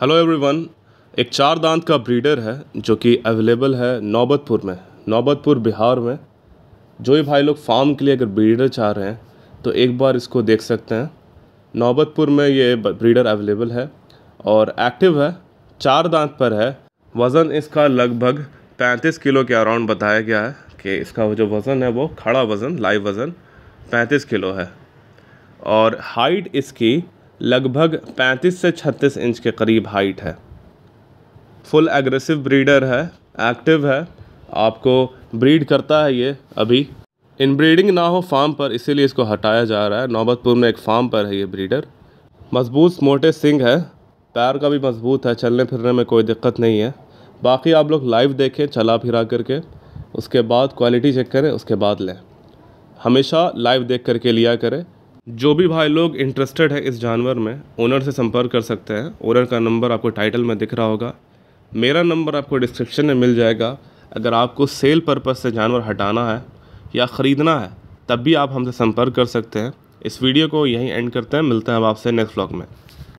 hello everyone एक चार दांत का ब्रीडर है जो कि अवेलेबल है नौबतपुर में नौबतपुर बिहार में जो भी भाई लोग फार्म के लिए अगर ब्रीडर चाह रहे हैं तो एक बार इसको देख सकते हैं नौबतपुर में ये ब्रीडर अवेलेबल है और एक्टिव है चार दांत पर है वज़न इसका लगभग 35 किलो के अराउंड बताया गया है कि इसका जो वज़न है वो खड़ा वज़न लाइव वज़न पैंतीस किलो है और हाइट इसकी लगभग 35 से 36 इंच के करीब हाइट है फुल एग्रेसिव ब्रीडर है एक्टिव है आपको ब्रीड करता है ये अभी इन ब्रीडिंग ना हो फार्म पर इसीलिए इसको हटाया जा रहा है नौबतपुर में एक फार्म पर है ये ब्रीडर मजबूत मोटे सिंग है पैर का भी मजबूत है चलने फिरने में कोई दिक्कत नहीं है बाकी आप लोग लाइव देखें चला फिरा करके उसके बाद क्वालिटी चेक करें उसके बाद लें हमेशा लाइव देख करके लिया करें जो भी भाई लोग इंटरेस्टेड है इस जानवर में ओनर से संपर्क कर सकते हैं ओनर का नंबर आपको टाइटल में दिख रहा होगा मेरा नंबर आपको डिस्क्रिप्शन में मिल जाएगा अगर आपको सेल पर्पज़ से जानवर हटाना है या ख़रीदना है तब भी आप हमसे संपर्क कर सकते हैं इस वीडियो को यहीं एंड करते हैं मिलते हैं अब आपसे नेक्स्ट ब्लॉग में